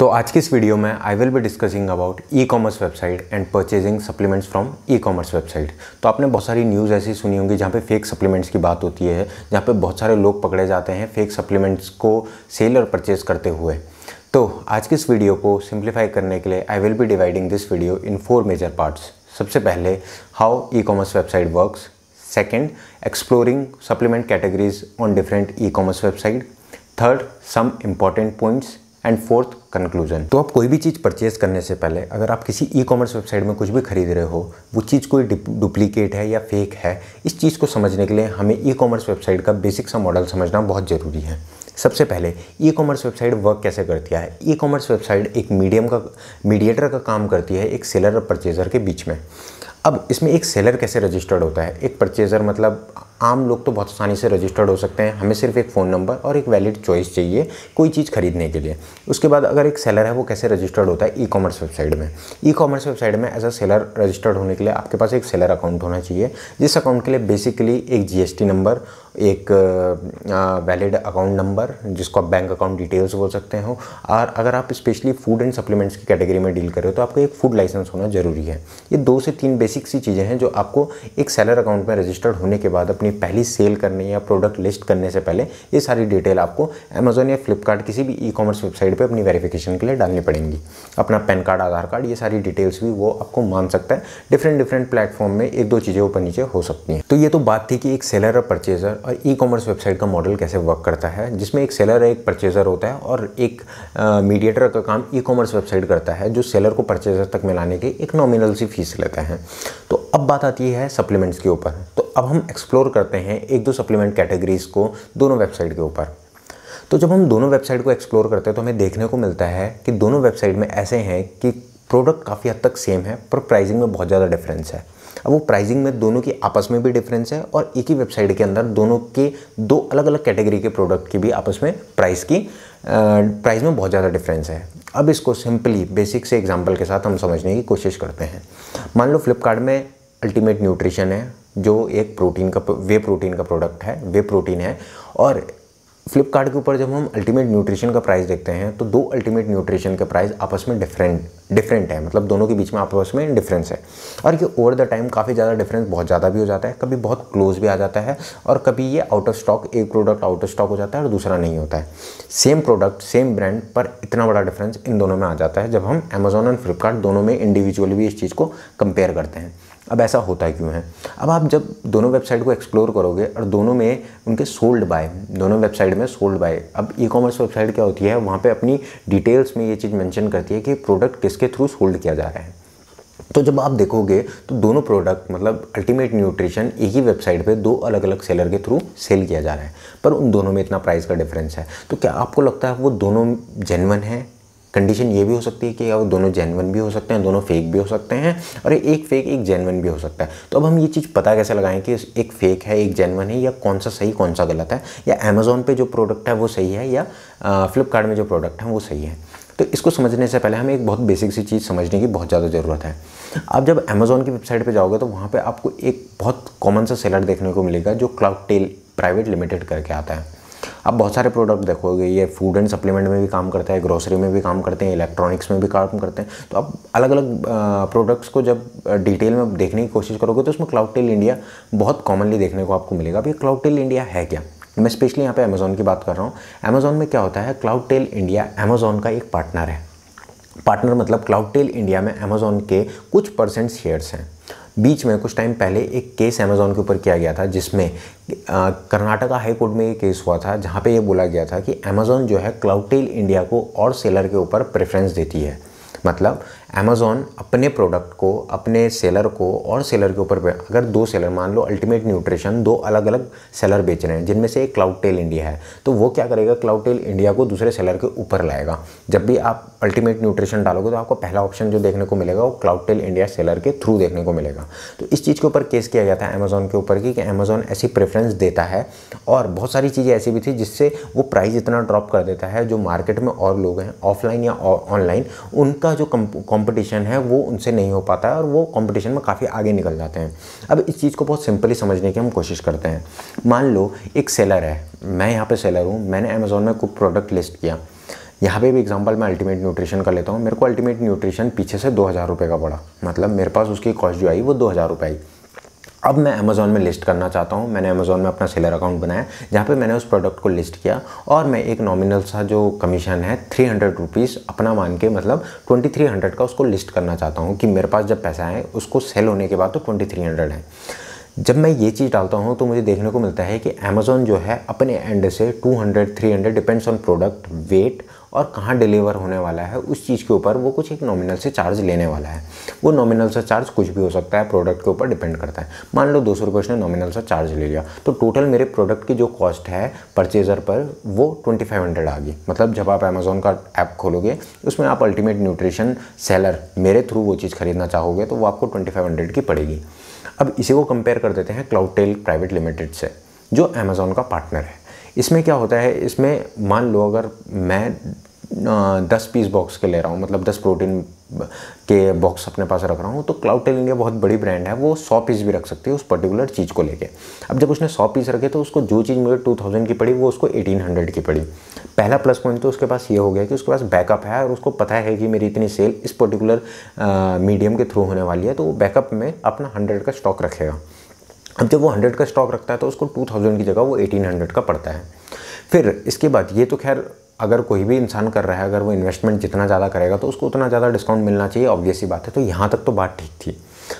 तो आज की इस वीडियो में I will be discussing about e commerce website and purchasing supplements from e commerce website तो आपने बहुत सारी न्यूज़ ऐसी सुनी होंगी जहाँ पे फेक सप्लीमेंट्स की बात होती है जहाँ पे बहुत सारे लोग पकड़े जाते हैं फेक सप्लीमेंट्स को सेल और परचेज करते हुए तो आज की इस वीडियो को सिंप्लीफाई करने के लिए I will be dividing this video in four major parts सबसे पहले how e commerce website works second exploring supplement categories on different e commerce website third some important points and fourth conclusion तो आप कोई भी चीज़ purchase करने से पहले अगर आप किसी ई कॉमर्स वेबसाइट में कुछ भी खरीद रहे हो वो चीज़ कोई डुप्लीकेट है या फेक है इस चीज़ को समझने के लिए हमें ई कॉमर्स वेबसाइट का बेसिक सा मॉडल समझना बहुत ज़रूरी है सबसे पहले ई कॉमर्स वेबसाइट वर्क कैसे करती है ई कॉमर्स वेबसाइट एक मीडियम का मीडिएटर का काम करती है एक सेलर और परचेजर के बीच में अब इसमें एक सेलर कैसे रजिस्टर्ड होता है एक परचेजर मतलब आम लोग तो बहुत आसानी से रजिस्टर्ड हो सकते हैं हमें सिर्फ एक फ़ोन नंबर और एक वैलिड चॉइस चाहिए कोई चीज़ खरीदने के लिए उसके बाद अगर एक सेलर है वो कैसे रजिस्टर्ड होता है ई कॉमर्स वेबसाइट में ई कॉमर्स वेबसाइट में एज अ सेलर रजिस्टर्ड होने के लिए आपके पास एक सेलर अकाउंट होना चाहिए जिस अकाउंट के लिए बेसिकली एक जी नंबर एक वैलिड अकाउंट नंबर जिसको आप बैंक अकाउंट डिटेल्स बोल सकते हो और अगर आप स्पेशली फूड एंड सप्लीमेंट्स की कैटेगरी में डील कर रहे हो तो आपको एक फूड लाइसेंस होना ज़रूरी है ये दो से तीन बेसिक सी चीज़ें हैं जो आपको एक सेलर अकाउंट में रजिस्टर्ड होने के बाद अपनी हमें पहली सेल करनी या प्रोडक्ट लिस्ट करने से पहले ये सारी डिटेल आपको अमेजोन या फ्लिपकार्ट किसी भी ई कॉमर्स वेबसाइट पर अपनी वेरिफिकेशन के लिए डालनी पड़ेंगी अपना पैन कार्ड आधार कार्ड ये सारी डिटेल्स भी वो आपको मान सकता है डिफरेंट डिफरेंट प्लेटफॉर्म में एक दो चीज़ें ऊपर नीचे हो सकती हैं तो ये तो बात थी कि एक सेलर और परचेजर और ई कॉमर्स वेबसाइट का मॉडल कैसे वर्क करता है जिसमें एक सेलर एक परचेजर होता है और एक मीडिएटर का काम ई कॉमर्स वेबसाइट करता है जो सेलर को परचेजर तक मिलाने के एक नॉमिनल सी फीस लेता है तो अब बात आती है सप्लीमेंट्स के ऊपर अब हम एक्सप्लोर करते हैं एक दो सप्लीमेंट कैटेगरीज़ को दोनों वेबसाइट के ऊपर तो जब हम दोनों वेबसाइट को एक्सप्लोर करते हैं तो हमें देखने को मिलता है कि दोनों वेबसाइट में ऐसे हैं कि प्रोडक्ट काफ़ी हद तक सेम है पर प्राइसिंग में बहुत ज़्यादा डिफरेंस है अब वो प्राइसिंग में दोनों की आपस में भी डिफरेंस है और एक ही वेबसाइट के अंदर दोनों के दो अलग अलग कैटेगरी के प्रोडक्ट की भी आपस में प्राइस की प्राइस में बहुत ज़्यादा डिफरेंस है अब इसको सिंपली बेसिक से एग्जाम्पल के साथ हम समझने की कोशिश करते हैं मान लो फ्लिपकार्ट में अल्टीमेट न्यूट्रिशन है जो एक प्रोटीन का वे प्रोटीन का प्रोडक्ट है वे प्रोटीन है और फ्लिपकार्ट के ऊपर जब हम अल्टीमेट न्यूट्रिशन का प्राइस देखते हैं तो दो अल्टीमेट न्यूट्रिशन के प्राइस आपस में डिफरेंट डिफरेंट है मतलब दोनों के बीच में आपस में डिफरेंस है और ये ओवर द टाइम काफ़ी ज़्यादा डिफरेंस बहुत ज़्यादा भी हो जाता है कभी बहुत क्लोज भी आ जाता है और कभी ये आउट ऑफ स्टॉक एक प्रोडक्ट आउट ऑफ स्टॉक हो जाता है और दूसरा नहीं होता है सेम प्रोडक्ट सेम ब्रांड पर इतना बड़ा डिफरेंस इन दोनों में आ जाता है जब हम अमेजोन एंड फ्लिपकार्ट दोनों में इंडिविजुअली भी इस चीज़ को कंपेयर करते हैं अब ऐसा होता क्यों है अब आप जब दोनों वेबसाइट को एक्सप्लोर करोगे और दोनों में उनके सोल्ड बाय दोनों वेबसाइट में सोल्ड बाय अब ई कॉमर्स वेबसाइट क्या होती है वहाँ पर अपनी डिटेल्स में ये चीज़ मैंशन करती है कि प्रोडक्ट किसके थ्रू सोल्ड किया जा रहा है तो जब आप देखोगे तो दोनों प्रोडक्ट मतलब अल्टीमेट न्यूट्रिशन एक ही वेबसाइट पे दो अलग अलग सेलर के थ्रू सेल किया जा रहा है पर उन दोनों में इतना प्राइस का डिफरेंस है तो क्या आपको लगता है वो दोनों जेनवन है कंडीशन ये भी हो सकती है कि अब दोनों जेनवन भी हो सकते हैं दोनों फेक भी हो सकते हैं और एक फेक एक जेनवन भी हो सकता है तो अब हम ये चीज़ पता कैसे लगाएं कि एक फेक है एक जेनवन है या कौन सा सही कौन सा गलत है या अमेज़ोन पे जो प्रोडक्ट है वो सही है या फ्लिपकार्ट में जो प्रोडक्ट है वो सही है तो इसको समझने से पहले हमें एक बहुत बेसिक सी चीज़ समझने की बहुत ज़्यादा ज़रूरत है आप जब अमेज़ोन की वेबसाइट पर जाओगे तो वहाँ पर आपको एक बहुत कॉमन सा सेलर देखने को मिलेगा जो क्लाउड टेल प्राइवेट लिमिटेड करके आता है आप बहुत सारे प्रोडक्ट देखोगे ये फूड एंड सप्लीमेंट में भी काम करता है ग्रोसरी में भी काम करते हैं इलेक्ट्रॉनिक्स में भी काम करते हैं तो आप अलग अलग प्रोडक्ट्स को जब डिटेल में देखने की कोशिश करोगे तो उसमें क्लाउड टेल इंडिया बहुत कॉमनली देखने को आपको मिलेगा अभी ये क्लाउड टेल इंडिया है क्या मैं स्पेशली यहाँ पे अमेजोन की बात कर रहा हूँ अमेज़ॉन में क्या होता है क्लाउड टेल इंडिया अमेज़ॉन का एक पार्टनर है पार्टनर मतलब क्लाउड टेल इंडिया में अमेजोन के कुछ परसेंट शेयर्स हैं बीच में कुछ टाइम पहले एक केस अमेज़ोन के ऊपर किया गया था जिसमें कर्नाटका हाई कोर्ट में ये केस हुआ था जहाँ पे ये बोला गया था कि अमेज़ोन जो है क्लाउटेल इंडिया को और सेलर के ऊपर प्रेफरेंस देती है मतलब अमेज़ॉन अपने प्रोडक्ट को अपने सेलर को और सेलर के ऊपर अगर दो सेलर मान लो अल्टीमेट न्यूट्रिशन दो अलग अलग सेलर बेच रहे हैं जिनमें से एक क्लाउड टेल इंडिया है तो वो क्या करेगा क्लाउड टेल इंडिया को दूसरे सेलर के ऊपर लाएगा जब भी आप अल्टीमेट न्यूट्रिशन डालोगे तो आपको पहला ऑप्शन जो देखने को मिलेगा वो क्लाउड टेल इंडिया सेलर के थ्रू देखने को मिलेगा तो इस चीज़ के ऊपर केस किया गया था अमेज़ॉन के ऊपर कि अमेज़ॉन ऐसी प्रेफरेंस देता है और बहुत सारी चीज़ें ऐसी भी थी जिससे वो प्राइस इतना ड्रॉप कर देता है जो मार्केट में और लोग हैं ऑफलाइन या ऑनलाइन उनका जो कम कंपटीशन है वो उनसे नहीं हो पाता है और वो कंपटीशन में काफ़ी आगे निकल जाते हैं अब इस चीज़ को बहुत सिंपली समझने की हम कोशिश करते हैं मान लो एक सेलर है मैं यहाँ पर सेलर हूँ मैंने अमेज़ोन में कुछ प्रोडक्ट लिस्ट किया यहाँ पे भी एग्जांपल मैं अल्टीमेट न्यूट्रिशन का लेता हूँ मेरे को अल्टीमेट न्यूट्रिशन पीछे से दो हज़ार रुपये का पड़ा मतलब मेरे पास उसकी कॉस्ट जो आई वो दो हज़ार रुपये आई अब मैं अमेज़ोन में लिस्ट करना चाहता हूँ मैंने अमेज़ोन में अपना सेलर अकाउंट बनाया जहाँ पे मैंने उस प्रोडक्ट को लिस्ट किया और मैं एक नॉमिनल सा जो कमीशन है थ्री हंड्रेड रुपीज़ अपना मान के मतलब ट्वेंटी थ्री हंड्रेड का उसको लिस्ट करना चाहता हूँ कि मेरे पास जब पैसा है उसको सेल होने के बाद तो ट्वेंटी थ्री हंड्रेड है जब मैं ये चीज़ डालता हूँ तो मुझे देखने को मिलता है कि अमेज़ोन जो है अपने एंड से two hundred three hundred depends on product weight और कहाँ डिलीवर होने वाला है उस चीज़ के ऊपर वो कुछ एक नॉमिनल से चार्ज लेने वाला है वो नॉमिनल सा चार्ज कुछ भी हो सकता है प्रोडक्ट के ऊपर डिपेंड करता है मान लो दो सौ रुपये उसने नॉमिनल सा चार्ज ले लिया तो टोटल मेरे प्रोडक्ट की जो कॉस्ट है परचेज़र पर वो ट्वेंटी फाइव हंड्रेड आ गई मतलब जब आप अमेज़ोन का ऐप खोलोगे उसमें आप अल्टीमेट न्यूट्रिशन सेलर मेरे थ्रू वो चीज़ खरीदना चाहोगे तो वो आपको ट्वेंटी फाइव हंड्रेड की पड़ेगी अब इसी को कंपेयर कर देते हैं क्लाउड टेल प्राइवेट लिमिटेड से जो अमेज़ोन का पार्टनर है इसमें क्या होता है इसमें मान लो अगर मैं दस पीस बॉक्स के ले रहा हूँ मतलब दस प्रोटीन के बॉक्स अपने पास रख रहा हूँ तो क्लाउड टेल इंडिया बहुत बड़ी ब्रांड है वो सौ पीस भी रख सकती है उस पर्टिकुलर चीज़ को लेके अब जब उसने सौ पीस रखे तो उसको जो चीज़ मुझे टू थाउजेंड की पड़ी वो उसको एटीन हंड्रेड की पड़ी पहला प्लस पॉइंट तो उसके पास ये हो गया कि उसके पास बैकअप है और उसको पता है कि मेरी इतनी सेल इस पर्टिकुलर मीडियम के थ्रू होने वाली है तो वो बैकअप में अपना हंड्रेड का स्टॉक रखेगा अब जब वो हंड्रेड का स्टॉक रखता है तो उसको टू थाउजेंड की जगह वो एटीन हंड्रेड का पड़ता है फिर इसके बाद ये तो खैर अगर कोई भी इंसान कर रहा है अगर वो इन्वेस्टमेंट जितना ज़्यादा करेगा तो उसको उतना ज़्यादा डिस्काउंट मिलना चाहिए ऑब्वियसली बात है तो यहाँ तक तो बात ठीक थी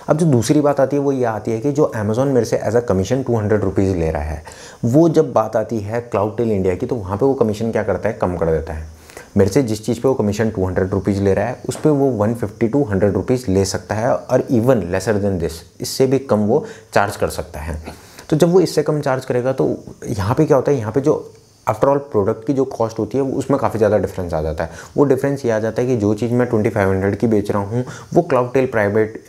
अब जो दूसरी बात आती है वो ये आती है कि जो अमेज़ॉन मेरे से as a commission two hundred rupees ले रहा है वो जब बात आती है क्लाउड टेल इंडिया की तो वहाँ पर वो कमीशन क्या करता है कम कर देता है मेरे से जिस चीज़ पे वो कमीशन टू हंड्रेड रुपीज़ ले रहा है उस पर वो one fifty two hundred rupees ले सकता है और इवन लेसर देन दिस इससे भी कम वो चार्ज कर सकता है तो जब वो इससे कम चार्ज करेगा तो यहाँ पे क्या होता है यहाँ पे जो आफ्टरऑल प्रोडक्ट की जो कॉस्ट होती है वो उसमें काफ़ी ज़्यादा डिफरेंस आ जाता है वो डिफरेंस ये आ जाता है कि जो चीज़ मैं ट्वेंटी फाइव हंड्रेड की बेच रहा हूँ वो क्लाउड टेल प्राइवेट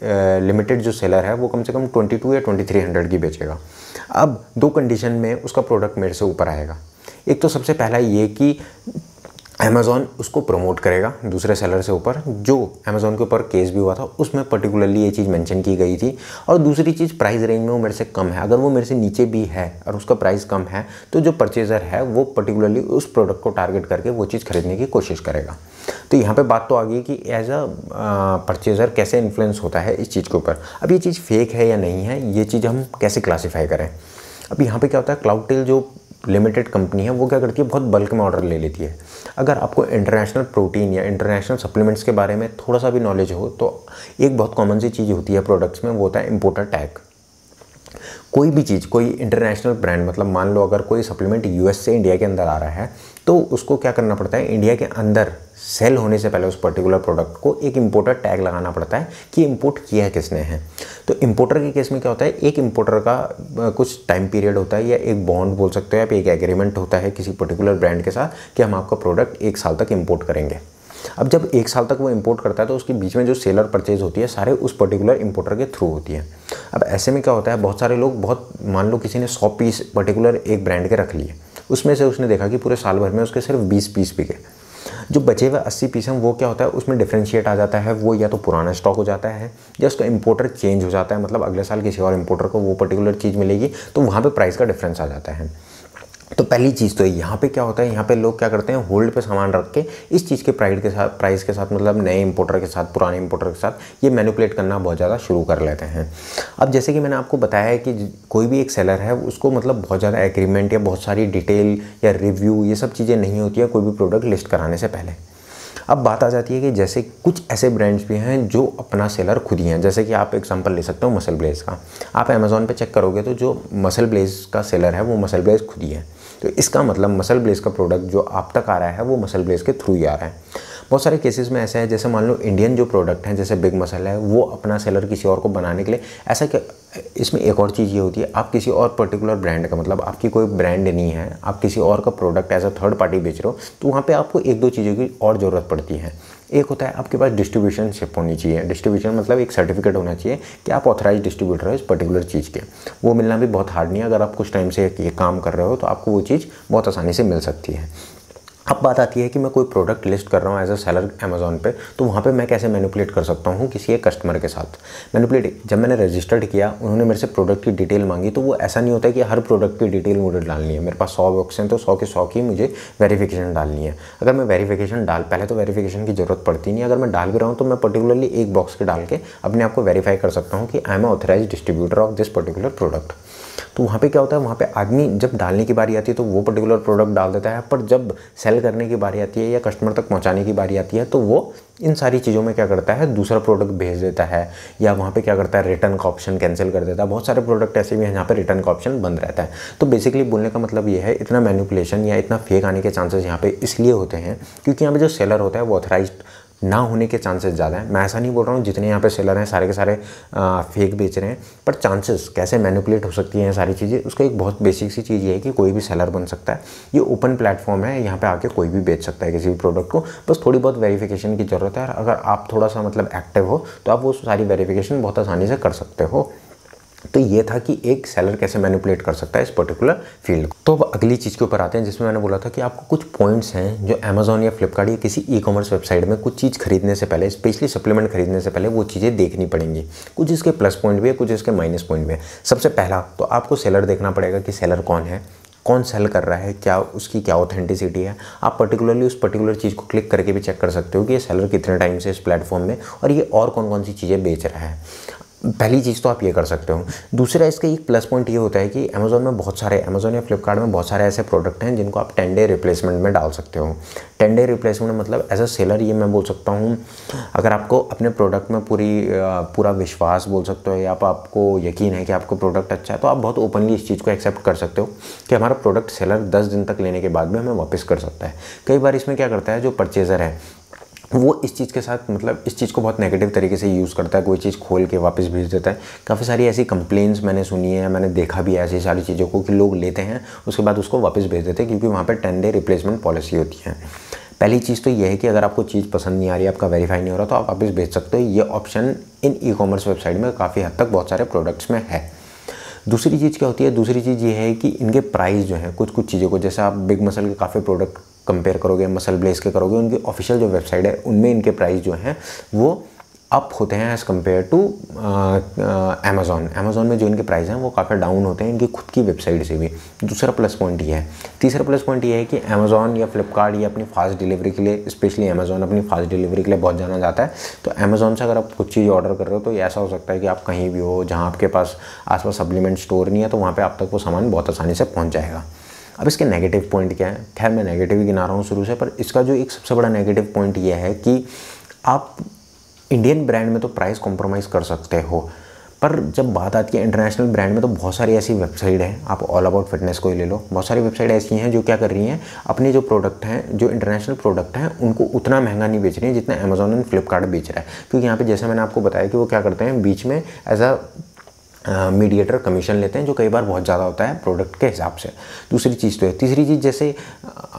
लिमिटेड जो सेलर है वो कम से कम ट्वेंटी टू या ट्वेंटी थ्री हंड्रेड की बेचेगा अब दो कंडीशन में उसका प्रोडक्ट मेरे से ऊपर आएगा एक तो सबसे पहला ये कि अमेज़ॉन उसको प्रमोट करेगा दूसरे सेलर से ऊपर जो अमेज़ॉन के ऊपर केस भी हुआ था उसमें पर्टिकुलरली ये चीज़ मेंशन की गई थी और दूसरी चीज़ प्राइस रेंज में वो मेरे से कम है अगर वो मेरे से नीचे भी है और उसका प्राइस कम है तो जो परचेज़र है वो पर्टिकुलरली उस प्रोडक्ट को टारगेट करके वो चीज़ खरीदने की कोशिश करेगा तो यहाँ पर बात तो आ गई कि एज अ परचेज़र कैसे इन्फ्लुएंस होता है इस चीज़ के ऊपर अब ये चीज़ फेक है या नहीं है ये चीज़ हम कैसे क्लासीफाई करें अब यहाँ पे क्या होता है क्लाउड टेल जो लिमिटेड कंपनी है वो क्या करती है बहुत बल्क में ऑर्डर ले लेती है अगर आपको इंटरनेशनल प्रोटीन या इंटरनेशनल सप्लीमेंट्स के बारे में थोड़ा सा भी नॉलेज हो तो एक बहुत कॉमन सी चीज़ होती है प्रोडक्ट्स में वो होता है इम्पोर्टर टैग कोई भी चीज़ कोई इंटरनेशनल ब्रांड मतलब मान लो अगर कोई सप्लीमेंट यूएस से इंडिया के अंदर आ रहा है तो उसको क्या करना पड़ता है इंडिया के अंदर सेल होने से पहले उस पर्टिकुलर प्रोडक्ट को एक इम्पोर्टर टैग लगाना पड़ता है कि इम्पोर्ट किया है किसने है तो इम्पोर्टर के केस में क्या होता है एक इम्पोर्टर का कुछ टाइम पीरियड होता है या एक बॉन्ड बोल सकते हो आप एक एग्रीमेंट होता है किसी पर्टिकुलर ब्रांड के साथ कि हम आपका प्रोडक्ट एक साल तक इम्पोर्ट करेंगे अब जब एक साल तक वो इम्पोर्ट करता है तो उसके बीच में जो सेलर परचेज होती है सारे उस पर्टिकुलर इम्पोर्टर के थ्रू होती है अब ऐसे में क्या होता है बहुत सारे लोग बहुत मान लो किसी ने सौ पीस पर्टिकुलर एक ब्रांड के रख लिए उसमें से उसने देखा कि पूरे साल भर में उसके सिर्फ बीस पीस बिके जो बचे हुए अस्सी पीस हैं वो क्या होता है उसमें डिफ्रेंशिएट आ जाता है वो या तो पुराना स्टॉक हो जाता है या उसका इम्पोर्टर चेंज हो जाता है मतलब अगले साल किसी और इम्पोर्टर को वो पर्टिकुलर चीज़ मिलेगी तो वहाँ पर प्राइस का डिफरेंस आ जाता है तो पहली चीज़ तो यहाँ पे क्या होता है यहाँ पे लोग क्या करते हैं होल्ड पे सामान रख के इस चीज़ के प्राइड के साथ प्राइस के साथ मतलब नए इंपोर्टर के साथ पुराने इंपोर्टर के साथ ये मैनुपलेट करना बहुत ज़्यादा शुरू कर लेते हैं अब जैसे कि मैंने आपको बताया है कि कोई भी एक सेलर है उसको मतलब बहुत ज़्यादा एग्रीमेंट या बहुत सारी डिटेल या रिव्यू ये सब चीज़ें नहीं होती है कोई भी प्रोडक्ट लिस्ट कराने से पहले अब बात आ जाती है कि जैसे कुछ ऐसे ब्रांड्स भी हैं जो अपना सेलर खुद ही हैं जैसे कि आप एग्जांपल ले सकते हो मसल ब्लेज का आप अमेज़ोन पे चेक करोगे तो जो मसल ब्लेज का सेलर है वो मसल ब्लेज खुद ही है तो इसका मतलब मसल ब्लेज का प्रोडक्ट जो आप तक आ रहा है वो मसल ब्लेज के थ्रू ही आ रहा है बहुत सारे केसेस में ऐसा है जैसे मान लो इंडियन जो प्रोडक्ट हैं जैसे बिग मसाला है वो अपना सेलर किसी और को बनाने के लिए ऐसा कि इसमें एक और चीज़ ये होती है आप किसी और पर्टिकुलर ब्रांड का मतलब आपकी कोई ब्रांड नहीं है आप किसी और का product as a third party बेच रहे हो तो वहाँ पर आपको एक दो चीज़ों की और ज़रूरत पड़ती है एक होता है आपके पास डिस्ट्रीब्यूशन शिप होनी चाहिए डिस्ट्रीब्यूशन मतलब एक सर्टिफिकेट होना चाहिए कि आप ऑथराइज डिस्ट्रीब्यूटर हो इस पर्टिकुलर चीज़ के वो मिलना भी बहुत हार्ड नहीं है अगर आप कुछ टाइम से ये काम कर रहे हो तो आपको वो चीज़ बहुत आसानी से मिल सकती है अब बात आती है कि मैं कोई प्रोडक्ट लिस्ट कर रहा हूँ एज अ सेलर अमेजोन पे तो वहाँ पे मैं कैसे मैनिपुलेट कर सकता हूँ किसी एक कस्टमर के साथ मैनिपुलेट जब मैंने रजिस्टर्ड किया उन्होंने मेरे से प्रोडक्ट की डिटेल मांगी तो वो ऐसा नहीं होता है कि हर प्रोडक्ट की डिटेल मुझे डालनी है मेरे पास सौ बॉक्स हैं तो सौ के सौ की मुझे वेरीफिकेशन डालनी है अगर मैं वेरीफिकेशन डाल पहले तो वेरीफिकेशन की ज़रूरत पड़ती नहीं अगर मैं डाल भी रहा हूँ तो मैं पर्टिकुलरली एक बॉक्स के डाल के अपने आप को वेरीफाई कर सकता हूँ कि I am authorize distributor of this particular product तो वहाँ पे क्या होता है वहाँ पे आदमी जब डालने की बारी आती है तो वो पर्टिकुलर प्रोडक्ट डाल देता है पर जब सेल करने की बारी आती है या कस्टमर तक पहुँचाने की बारी आती है तो वो इन सारी चीज़ों में क्या करता है दूसरा प्रोडक्ट भेज देता है या वहाँ पे क्या करता है रिटर्न का ऑप्शन कैंसिल कर देता है बहुत सारे प्रोडक्ट ऐसे भी हैं जहाँ पर रिटर्न का ऑप्शन बंद रहता है तो बेसिकली बोलने का मतलब ये है इतना मैनिपुलेशन या इतना फेक आने के चांसेस यहाँ पे इसलिए होते हैं क्योंकि यहाँ पे जो सेलर होता है वो ऑथराइज्ड ना होने के चांसेस ज़्यादा हैं मैं ऐसा नहीं बोल रहा हूँ जितने यहाँ पे सेलर हैं सारे के सारे आ, फेक बेच रहे हैं पर चांसेस कैसे मैनिपुलेट हो सकती हैं सारी चीज़ें उसका एक बहुत बेसिक सी चीज़ ये है कि कोई भी सेलर बन सकता है ये ओपन प्लेटफॉर्म है यहाँ पर आके कोई भी बेच सकता है किसी भी प्रोडक्ट को बस थोड़ी बहुत वेरीफिकेशन की ज़रूरत है अगर आप थोड़ा सा मतलब एक्टिव हो तो आप वो सारी वेरीफिकेशन बहुत आसानी से कर सकते हो तो ये था कि एक सेलर कैसे मैनिपुलेट कर सकता है इस पर्टिकुलर फील्ड को तो अब अगली चीज़ के ऊपर आते हैं जिसमें मैंने बोला था कि आपको कुछ पॉइंट्स हैं जो अमेजोन या फ्लिपकार्ट या किसी ई कॉमर्स वेबसाइट में कुछ चीज़ खरीदने से पहले स्पेशली सप्लीमेंट खरीदने से पहले वो चीज़ें देखनी पड़ेंगी कुछ इसके प्लस पॉइंट भी है कुछ इसके माइनस पॉइंट भी है सबसे पहला तो आपको सेलर देखना पड़ेगा कि सेलर कौन है कौन सेल कर रहा है क्या उसकी क्या ऑथेंटिसिटी है आप पर्टिकुलरली उस पर्टिकुलर चीज़ को क्लिक करके भी चेक कर सकते हो कि ये सेलर कितने टाइम से इस प्लेटफॉर्म में और ये और कौन कौन सी चीज़ें बेच रहा है पहली चीज़ तो आप ये कर सकते हो दूसरा इसका एक प्लस पॉइंट ये होता है कि अमेज़ोन में बहुत सारे अमेज़ोन या फ्लिपकार्ट में बहुत सारे ऐसे प्रोडक्ट हैं जिनको आप टेन डे रिप्लेसमेंट में डाल सकते हो टेन डे रिप्लेसमेंट मतलब एज अ सेलर ये मैं बोल सकता हूँ अगर आपको अपने प्रोडक्ट में पूरी पूरा विश्वास बोल सकते हो या आपको यकीन है कि आपको प्रोडक्ट अच्छा है तो आप बहुत ओपनली इस चीज़ को एक्सेप्ट कर सकते हो कि हमारा प्रोडक्ट सेलर दस दिन तक लेने के बाद में हमें वापस कर सकता है कई बार इसमें क्या करता है जो परचेज़र है वो इस चीज़ के साथ मतलब इस चीज़ को बहुत नेगेटिव तरीके से यूज़ करता है कोई चीज़ खोल के वापस भेज देता है काफ़ी सारी ऐसी कंप्लेंट्स मैंने सुनी है मैंने देखा भी है ऐसी सारी चीज़ों को कि लोग लेते हैं उसके बाद उसको वापस भेज देते हैं क्योंकि वहाँ पर टेन डे रिप्लेसमेंट पॉलिसी होती है पहली चीज़ तो यह है कि अगर आपको चीज़ पसंद नहीं आ रही आपका वेरीफाई नहीं हो रहा तो आप वापस भेज सकते हो ये ऑप्शन इन ई कॉमर्स वेबसाइट में काफ़ी हद तक बहुत सारे प्रोडक्ट्स में है दूसरी चीज़ क्या होती है दूसरी चीज़ ये है कि इनके प्राइस जो है कुछ कुछ चीज़ों को जैसे आप बिग मसल के काफ़ी प्रोडक्ट कंपेयर करोगे मसल ब्लेस के करोगे उनकी ऑफिशियल जो वेबसाइट है उनमें इनके प्राइस जो हैं वो अप होते हैं as compare to Amazon Amazon में जो इनके प्राइस हैं वो काफ़ी डाउन होते हैं इनकी खुद की वेबसाइट से भी दूसरा प्लस पॉइंट ये है तीसरा प्लस पॉइंट ये है कि अमेज़ोन या फ्लिपकार्ट या अपनी फास्ट डिलीवरी के लिए स्पेशली अमेज़ोन अपनी फास्ट डिलीवरी के लिए बहुत जाना जाता है तो अमेज़ोन से अगर आप कुछ चीज़ ऑर्डर कर रहे हो तो ऐसा हो सकता है कि आप कहीं भी हो जहाँ आपके पास आसपास सप्लीमेंट स्टोर नहीं है तो वहाँ पर आप तक वो सामान बहुत आसानी से पहुँच जाएगा अब इसके नेगेटिव पॉइंट क्या है खैर मैं नेगेटिव ही गिना रहा हूँ शुरू से पर इसका जो एक सबसे बड़ा नेगेटिव पॉइंट यह है कि आप इंडियन ब्रांड में तो प्राइस कॉम्प्रोमाइज़ कर सकते हो पर जब बात आती है इंटरनेशनल ब्रांड में तो बहुत सारी ऐसी वेबसाइट हैं आप ऑल अबाउट फिटनेस को ही ले लो बहुत सारी वेबसाइट ऐसी हैं जो क्या कर रही हैं अपने जो प्रोडक्ट हैं जो इंटरनेशनल प्रोडक्ट हैं उनको उतना महंगा नहीं बेच रही हैं जितना अमेजोन एंड फ्लिपकार्ट बेच रहा है क्योंकि यहाँ पे जैसे मैंने आपको बताया कि वो क्या करते हैं बीच में as a mediator uh, commission लेते हैं जो कई बार बहुत ज़्यादा होता है प्रोडक्ट के हिसाब से दूसरी चीज़ तो है तीसरी चीज़ जैसे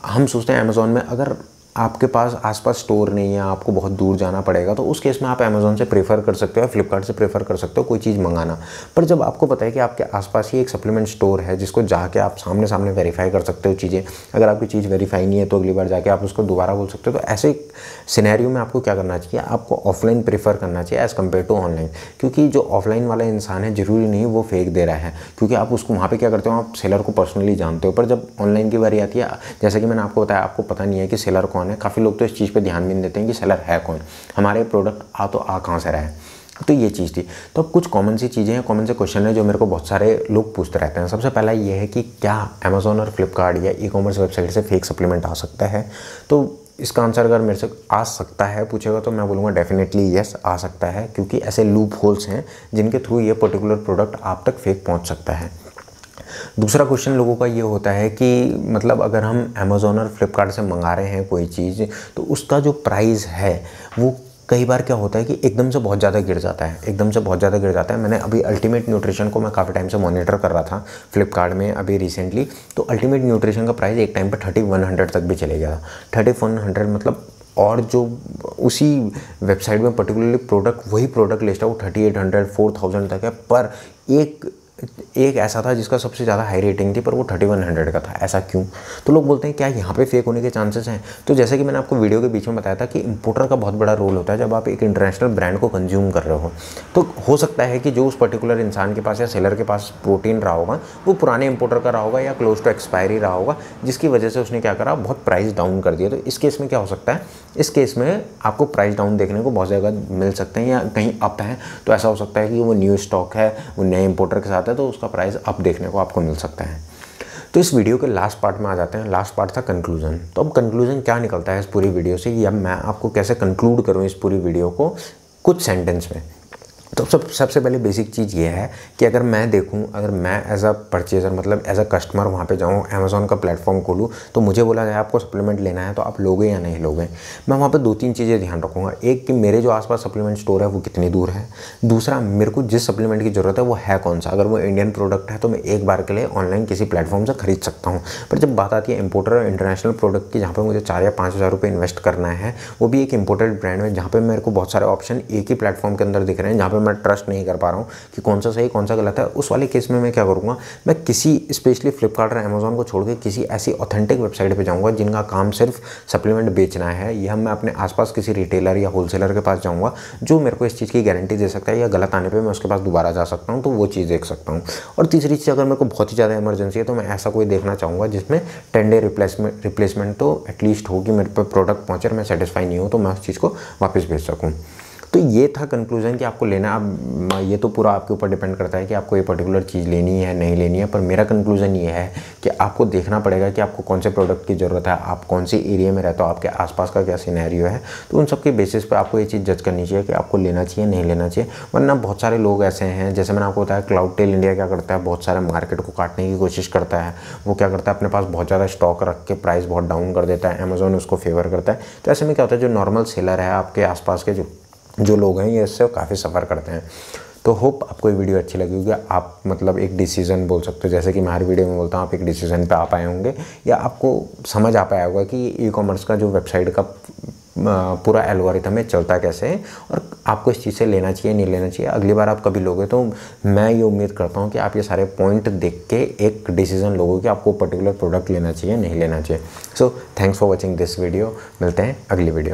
हम सोचते हैं अमेज़ोन में अगर आपके पास आसपास स्टोर नहीं है आपको बहुत दूर जाना पड़ेगा तो उस केस में आप अमेज़ोन से प्रेफर कर सकते हो या फ्लिपकार्ट से प्रेफर कर सकते हो कोई चीज़ मंगाना पर जब आपको पता है कि आपके आसपास ही एक सप्लीमेंट स्टोर है जिसको जाके आप सामने सामने वेरीफाई कर सकते हो चीज़ें अगर आपकी चीज़ वेरीफाई नहीं है तो अगली बार जाके आप उसको दोबारा बोल सकते हो तो ऐसे सिनेरियो में आपको क्या करना चाहिए आपको ऑफलाइन प्रेफर करना चाहिए एज़ कम्पेयर टू ऑनलाइन क्योंकि जो ऑफलाइन वाला इंसान है ज़रूरी नहीं वो फेंक दे रहा है क्योंकि आप उसको वहाँ पर क्या करते हो आप सेलर को पर्सनली जानते हो पर जब ऑनलाइन की बारी आती है जैसे कि मैंने आपको बताया आपको पता नहीं है कि सेलर कौन कौन है काफ़ी लोग तो इस चीज़ पर ध्यान भी नहीं देते हैं कि सेलर है कौन हमारे प्रोडक्ट आ तो आ कहाँ से रहा है तो ये चीज़ थी तो अब कुछ कॉमन सी चीज़ें हैं कॉमन से क्वेश्चन है जो मेरे को बहुत सारे लोग पूछते रहते हैं सबसे पहला ये है कि क्या अमेज़ोन और फ्लिपकार्ट या ई कॉमर्स वेबसाइट से फेक सप्लीमेंट आ सकता है तो इसका आंसर अगर मेरे से आ सकता है पूछेगा तो मैं बोलूँगा डेफिनेटली येस आ सकता है क्योंकि ऐसे लूप होल्स हैं जिनके थ्रू ये पर्टिकुलर प्रोडक्ट आप तक फेक पहुँच सकता है दूसरा क्वेश्चन लोगों का ये होता है कि मतलब अगर हम अमेज़ोन और फ्लिपकार्ट से मंगा रहे हैं कोई चीज़ तो उसका जो प्राइस है वो कई बार क्या होता है कि एकदम से बहुत ज़्यादा गिर जाता है एकदम से बहुत ज़्यादा गिर जाता है मैंने अभी अल्टीमेट न्यूट्रिशन को मैं काफ़ी टाइम से मॉनिटर कर रहा था फ्लिपकार्ट में अभी रिसेंटली तो अल्टीमेट न्यूट्रिशन का प्राइस एक टाइम पर थर्टी वन हंड्रेड तक भी चले गया थर्टी वन हंड्रेड मतलब और जो उसी वेबसाइट में पर्टिकुलरली प्रोडक्ट वही प्रोडक्ट लिस्ट है वो thirty eight hundred four thousand तक है पर एक एक ऐसा था जिसका सबसे ज़्यादा हाई रेटिंग थी पर वो थर्टी वन हंड्रेड का था ऐसा क्यों तो लोग बोलते हैं क्या यहाँ पे फेक होने के चांसेस हैं तो जैसे कि मैंने आपको वीडियो के बीच में बताया था कि इंपोर्टर का बहुत बड़ा रोल होता है जब आप एक इंटरनेशनल ब्रांड को कंज्यूम कर रहे हो तो हो सकता है कि जो उस पर्टिकुलर इंसान के पास या सेलर के पास प्रोटीन रहा होगा वो पुराने इंपोर्टर का रहा होगा या क्लोज टू एक्सपायरी रहा होगा जिसकी वजह से उसने क्या करा बहुत प्राइस डाउन कर दिया तो इस केस में क्या हो सकता है इस केस में आपको प्राइस डाउन देखने को बहुत ज़्यादा मिल सकते हैं या कहीं अप है तो ऐसा हो सकता है कि वो न्यू स्टॉक है वो नए इंपोर्टर के साथ है तो उसका उसका प्राइस अब देखने को आपको मिल सकता है तो इस वीडियो के लास्ट पार्ट में आ जाते हैं लास्ट पार्ट था कंक्लूजन तो अब कंक्लूजन क्या निकलता है इस पूरी वीडियो से अब मैं आपको कैसे कंक्लूड करूँ इस पूरी वीडियो को कुछ सेंटेंस में तो सब सबसे पहले बेसिक चीज़ ये है कि अगर मैं देखूं अगर मैं एज अ परचेज़र मतलब एज अ कस्टमर वहाँ पे जाऊँ अमेज़ोन का प्लेटफॉर्म खोलूँ तो मुझे बोला जाए आपको सप्लीमेंट लेना है तो आप लोगे या नहीं लोगे मैं वहाँ पे दो तीन चीज़ें ध्यान रखूँगा एक कि मेरे जो आसपास सप्लीमेंट स्टोर है वो कितनी दूर है दूसरा मेरे को जिस सप्लीमेंट की ज़रूरत है वो है कौन सा अगर वो इंडियन प्रोडक्ट है तो मैं एक बार के लिए ऑनलाइन किसी प्लेटफॉर्म से खरीद सकता हूँ पर जब बात आती है इंपोर्टर और इंटरनेशनल प्रोडक्ट की जहाँ पर मुझे चार या पाँच हज़ार रुपये इन्वेस्ट करना है वो भी एक इम्पोर्टेड ब्रांड में जहाँ पर मेरे को बहुत सारे ऑप्शन एक ही प्लेटफॉर्म के अंदर दिख रहे हैं जहाँ पर मैं ट्रस्ट नहीं कर पा रहा हूँ कि कौन सा सही कौन सा गलत है उस वाले केस में मैं क्या करूँगा मैं किसी स्पेशली फ्लिपकार्ट और अमेज़ोन को छोड़ के किसी ऐसी ऑथेंटिक वेबसाइट पर जाऊँगा जिनका काम सिर्फ सप्लीमेंट बेचना है या मैं अपने आसपास किसी रिटेलर या होलसेलर के पास जाऊँगा जो मेरे को इस चीज़ की गारंटी दे सकता है या गलत आने पर मैं उसके पास दोबारा जा सकता हूँ तो वो चीज़ देख सकता हूँ और तीसरी चीज़ अगर मेरे को बहुत ही ज़्यादा इमरजेंसी है तो मैं ऐसा कोई देखना चाहूँगा जिसमें टेन डे रिप्लेसमेंट रिप्लेसमेंट तो एटलीस्ट होगी मेरे पर प्रोडक्ट पहुँचे मैं सेटिस्फाई नहीं हूँ तो मैं उस चीज़ को वापस भेज सकूँ तो ये था कंक्लूजन कि आपको लेना अब ये तो पूरा आपके ऊपर डिपेंड करता है कि आपको ये पर्टिकुलर चीज़ लेनी है नहीं लेनी है पर मेरा कंक्लूजन ये है कि आपको देखना पड़ेगा कि आपको कौन से प्रोडक्ट की ज़रूरत है आप कौन से एरिया में रहते हो आपके आसपास का क्या सीनैरियो है तो उन सबके बेसिस पर आपको ये चीज़ जज करनी चाहिए कि आपको लेना चाहिए नहीं लेना चाहिए वरना बहुत सारे लोग ऐसे हैं जैसे मैंने आपको बताया क्लाउड टेल इंडिया क्या करता है बहुत सारे मार्केट को काटने की कोशिश करता है वो क्या करता है अपने पास बहुत ज़्यादा स्टॉक रख के प्राइस बहुत डाउन कर देता है अमेजोन उसको फेवर करता है तो ऐसे में क्या होता है जो नॉर्मल सेलर है आपके आसपास के जो जो लोग हैं ये इससे काफ़ी सफ़र करते हैं तो होप आपको ये वीडियो अच्छी लगी होगी आप मतलब एक डिसीज़न बोल सकते हो जैसे कि मैं हर वीडियो में बोलता हूँ आप एक डिसीज़न पे आ पाए होंगे या आपको समझ आ पाया होगा कि ई कॉमर्स का जो वेबसाइट का पूरा एल्गोरिथम है चलता कैसे है और आपको इस चीज़ से लेना चाहिए नहीं लेना चाहिए अगली बार आप कभी लोगे तो मैं ये उम्मीद करता हूँ कि आप ये सारे पॉइंट देख के एक डिसीजन लोगे कि आपको पर्टिकुलर प्रोडक्ट लेना चाहिए नहीं लेना चाहिए so thanks for watching this video मिलते हैं अगली वीडियो